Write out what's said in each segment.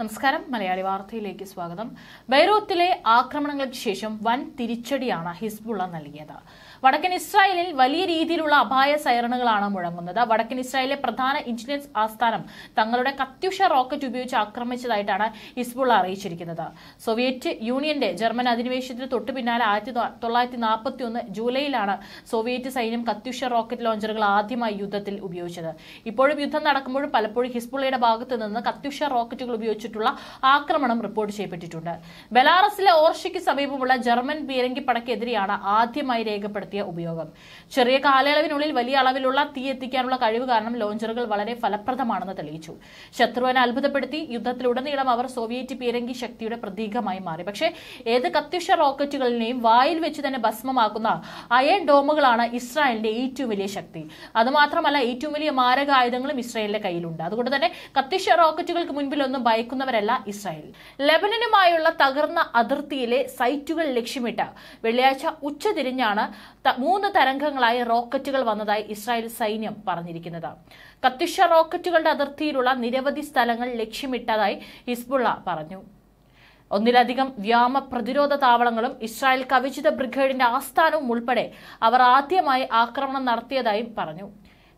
നമസ്കാരം മലയാളി വാർത്തയിലേക്ക് സ്വാഗതം ബൈറൂത്തിലെ ആക്രമണങ്ങൾക്ക് ശേഷം വൻ തിരിച്ചടിയാണ് ഹിസ്ബുള്ള നൽകിയത് വടക്കൻ ഇസ്രായേലിൽ വലിയ രീതിയിലുള്ള അപായ സൈറണുകളാണ് മുഴങ്ങുന്നത് വടക്കൻ ഇസ്രായേലിലെ പ്രധാന ഇൻഷുറൻസ് ആസ്ഥാനം തങ്ങളുടെ കത്യുഷ റോക്കറ്റ് ഉപയോഗിച്ച് ആക്രമിച്ചതായിട്ടാണ് ഹിസ്ബുള്ള അറിയിച്ചിരിക്കുന്നത് സോവിയറ്റ് യൂണിയന്റെ ജർമ്മൻ അധിനിവേശത്തിന് തൊട്ടു പിന്നാലെ ആയിരത്തി തൊള്ളായിരത്തി നാൽപ്പത്തി ഒന്ന് ജൂലൈയിലാണ് സോവിയറ്റ് സൈന്യം കത്യുഷ റോക്കറ്റ് ലോഞ്ചറുകൾ ആദ്യമായി യുദ്ധത്തിൽ ഉപയോഗിച്ചത് ഇപ്പോഴും യുദ്ധം നടക്കുമ്പോഴും പലപ്പോഴും ഹിസ്ബുള്ളയുടെ ഭാഗത്ത് നിന്ന് കത്യുഷ റോക്കറ്റുകൾ ഉപയോഗിച്ചു ലക്ഷ്യമിട്ടുള്ള ആക്രമണം റിപ്പോർട്ട് ചെയ്യപ്പെട്ടിട്ടുണ്ട് ബലാറസിലെ ഓർഷയ്ക്ക് സമീപമുള്ള ജർമ്മൻ പീരങ്കി പടക്കെതിരെയാണ് ആദ്യമായി രേഖപ്പെടുത്തിയ ഉപയോഗം ചെറിയ കാലയളവിനുള്ളിൽ വലിയ അളവിലുള്ള തീ എത്തിക്കാനുള്ള കഴിവ് കാരണം ലോഞ്ചറുകൾ വളരെ ഫലപ്രദമാണെന്ന് തെളിയിച്ചു ശത്രുവിനെ അത്ഭുതപ്പെടുത്തി യുദ്ധത്തിലുടനീളം അവർ സോവിയറ്റ് പീരങ്കി ശക്തിയുടെ പ്രതീകമായി മാറി പക്ഷേ ഏത് കത്യുഷ റോക്കറ്റുകളിനെയും വായിൽ വെച്ച് തന്നെ ഭസ്മമാക്കുന്ന അയൺ ഡോമുകളാണ് ഇസ്രായേലിന്റെ ഏറ്റവും വലിയ ശക്തി അതുമാത്രമല്ല ഏറ്റവും വലിയ മാരകായുധങ്ങളും ഇസ്രായേലിന്റെ കയ്യിലുണ്ട് അതുകൊണ്ട് തന്നെ കത്യുഷ റോക്കറ്റുകൾക്ക് മുൻപിലൊന്നും ഭയക്കുന്ന പോകുന്നവരല്ല ഇസ്രായേൽ ലബനനുമായുള്ള തകർന്ന അതിർത്തിയിലെ സൈറ്റുകൾ ലക്ഷ്യമിട്ട് വെള്ളിയാഴ്ച ഉച്ചതിരിഞ്ഞാണ് മൂന്ന് തരംഗങ്ങളായി റോക്കറ്റുകൾ വന്നതായി ഇസ്രായേൽ സൈന്യം പറഞ്ഞിരിക്കുന്നത് കത്തിഷ റോക്കറ്റുകളുടെ അതിർത്തിയിലുള്ള നിരവധി സ്ഥലങ്ങൾ ലക്ഷ്യമിട്ടതായി ഹിസ്ബുള്ള പറഞ്ഞു ഒന്നിലധികം വ്യോമ പ്രതിരോധ താവളങ്ങളും ഇസ്രായേൽ കവിചിത ബ്രിഗേഡിന്റെ ആസ്ഥാനവും ഉൾപ്പെടെ അവർ ആദ്യമായി ആക്രമണം നടത്തിയതായും പറഞ്ഞു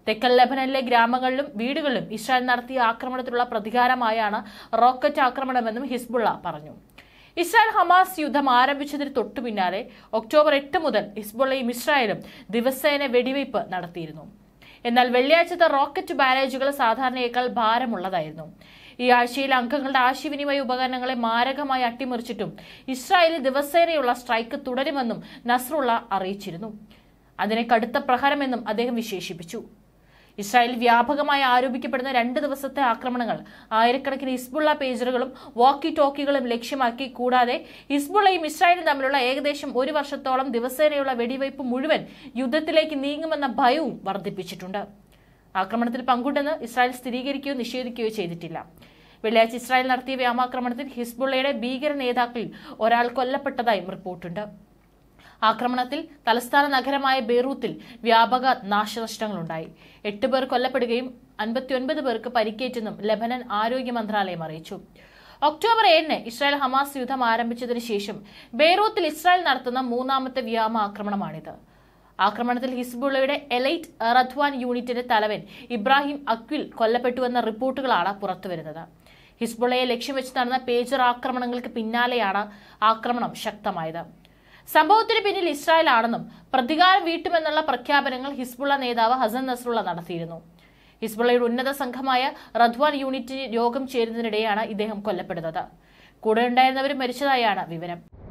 തെക്കൻ ലെബനനിലെ ഗ്രാമങ്ങളിലും വീടുകളിലും ഇസ്രായേൽ നടത്തിയ ആക്രമണത്തിലുള്ള പ്രതികാരമായാണ് റോക്കറ്റ് ആക്രമണമെന്നും ഹിസ്ബുള്ള പറഞ്ഞു ഇസ്രായേൽ ഹമാസ് യുദ്ധം ആരംഭിച്ചതിന് തൊട്ടു പിന്നാലെ ഒക്ടോബർ എട്ട് മുതൽ ഹിസ്ബുള്ളയും ഇസ്രായേലും ദിവസേന വെടിവയ്പ് നടത്തിയിരുന്നു എന്നാൽ വെള്ളിയാഴ്ചത്തെ റോക്കറ്റ് ബാരേജുകൾ സാധാരണയേക്കാൾ ഭാരമുള്ളതായിരുന്നു ഈ ആഴ്ചയിൽ അംഗങ്ങളുടെ ആശയവിനിമയ ഉപകരണങ്ങളെ മാരകമായി അട്ടിമറിച്ചിട്ടും ഇസ്രായേലിൽ ദിവസേനയുള്ള സ്ട്രൈക്ക് തുടരുമെന്നും നസ്രുള്ള അറിയിച്ചിരുന്നു അതിനെ കടുത്ത പ്രഹരമെന്നും അദ്ദേഹം വിശേഷിപ്പിച്ചു ഇസ്രായേൽ വ്യാപകമായി ആരോപിക്കപ്പെടുന്ന രണ്ട് ദിവസത്തെ ആക്രമണങ്ങൾ ആയിരക്കണക്കിന് ഹിസ്ബുള്ള പേജറുകളും വാക്കി ടോക്കികളും ലക്ഷ്യമാക്കി കൂടാതെ ഹിസ്ബുള്ളയും ഇസ്രായേലും തമ്മിലുള്ള ഏകദേശം ഒരു വർഷത്തോളം ദിവസേനയുള്ള വെടിവയ്പ് മുഴുവൻ യുദ്ധത്തിലേക്ക് നീങ്ങുമെന്ന ഭയവും വർദ്ധിപ്പിച്ചിട്ടുണ്ട് ആക്രമണത്തിൽ പങ്കുണ്ടെന്ന് ഇസ്രായേൽ സ്ഥിരീകരിക്കുകയോ നിഷേധിക്കുകയോ ചെയ്തിട്ടില്ല വെള്ളിയാഴ്ച ഇസ്രായേൽ നടത്തിയ വ്യോമാക്രമണത്തിൽ ഹിസ്ബുള്ളയുടെ ഭീകര നേതാക്കളിൽ ഒരാൾ കൊല്ലപ്പെട്ടതായും റിപ്പോർട്ടുണ്ട് ആക്രമണത്തിൽ തലസ്ഥാന നഗരമായ ബെയ്റൂത്തിൽ വ്യാപക നാശനഷ്ടങ്ങളുണ്ടായി എട്ട് പേർ കൊല്ലപ്പെടുകയും അൻപത്തിയൊൻപത് പേർക്ക് പരിക്കേറ്റെന്നും ലബനൻ ആരോഗ്യ മന്ത്രാലയം അറിയിച്ചു ഒക്ടോബർ ഏഴിന് ഇസ്രായേൽ ഹമാസ് യുദ്ധം ആരംഭിച്ചതിന് ശേഷം ബെയ്റൂത്തിൽ ഇസ്രായേൽ നടത്തുന്ന മൂന്നാമത്തെ വ്യോമ ആക്രമണമാണിത് ആക്രമണത്തിൽ ഹിസ്ബുള്ളയുടെ എലൈറ്റ് റദ്വാൻ യൂണിറ്റിന്റെ തലവൻ ഇബ്രാഹിം അക്വിൽ കൊല്ലപ്പെട്ടുവെന്ന റിപ്പോർട്ടുകളാണ് പുറത്തുവരുന്നത് ഹിസ്ബുള്ളയെ ലക്ഷ്യം വെച്ച് നടന്ന പേജർ ആക്രമണങ്ങൾക്ക് പിന്നാലെയാണ് ആക്രമണം ശക്തമായത് സംഭവത്തിന് പിന്നിൽ ഇസ്രായേൽ ആണെന്നും പ്രതികാരം വീട്ടുമെന്നുള്ള പ്രഖ്യാപനങ്ങൾ ഹിസ്ബുള്ള നേതാവ് ഹസൻ നസ്രുള്ള നടത്തിയിരുന്നു ഹിസ്ബുള്ളയുടെ ഉന്നത സംഘമായ റദ്വാൻ യൂണിറ്റിന് യോഗം ചേരുന്നതിനിടെയാണ് ഇദ്ദേഹം കൊല്ലപ്പെടുന്നത് കൂടെ ഉണ്ടായിരുന്നവരും മരിച്ചതായാണ് വിവരം